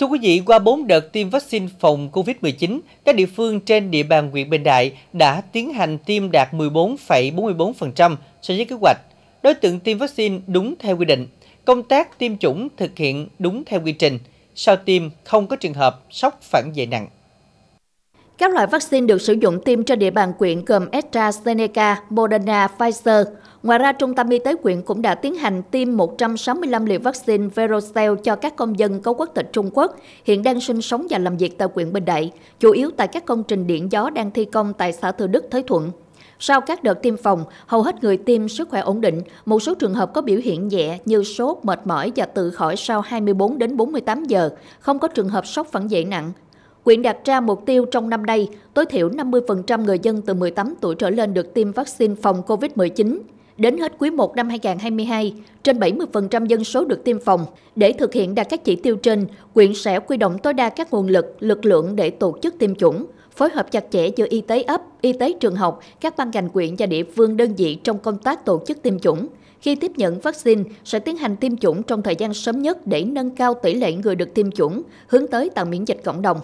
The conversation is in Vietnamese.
Thưa quý vị, qua 4 đợt tiêm vaccine phòng COVID-19, các địa phương trên địa bàn huyện Bình Đại đã tiến hành tiêm đạt 14,44% so với kế hoạch. Đối tượng tiêm vaccine đúng theo quy định. Công tác tiêm chủng thực hiện đúng theo quy trình. Sau tiêm không có trường hợp sốc phản vệ nặng. Các loại vaccine được sử dụng tiêm trên địa bàn quyện gồm AstraZeneca, Moderna, Pfizer. Ngoài ra, Trung tâm Y tế quyện cũng đã tiến hành tiêm 165 liều vaccine Verocell cho các công dân có quốc tịch Trung Quốc, hiện đang sinh sống và làm việc tại quyện Bình Đại, chủ yếu tại các công trình điện gió đang thi công tại xã Thừa Đức, Thới Thuận. Sau các đợt tiêm phòng, hầu hết người tiêm sức khỏe ổn định, một số trường hợp có biểu hiện nhẹ như sốt, mệt mỏi và tự khỏi sau 24 đến 48 giờ, không có trường hợp sốc phản vệ nặng, Quyện đặt ra mục tiêu trong năm nay, tối thiểu 50% người dân từ 18 tuổi trở lên được tiêm vaccine phòng COVID-19. Đến hết quý 1 năm 2022, trên 70% dân số được tiêm phòng. Để thực hiện đạt các chỉ tiêu trên, quyện sẽ quy động tối đa các nguồn lực, lực lượng để tổ chức tiêm chủng, phối hợp chặt chẽ giữa y tế ấp, y tế trường học, các ban ngành quyện và địa phương đơn vị trong công tác tổ chức tiêm chủng. Khi tiếp nhận vaccine, sẽ tiến hành tiêm chủng trong thời gian sớm nhất để nâng cao tỷ lệ người được tiêm chủng, hướng tới tạo miễn dịch cộng đồng.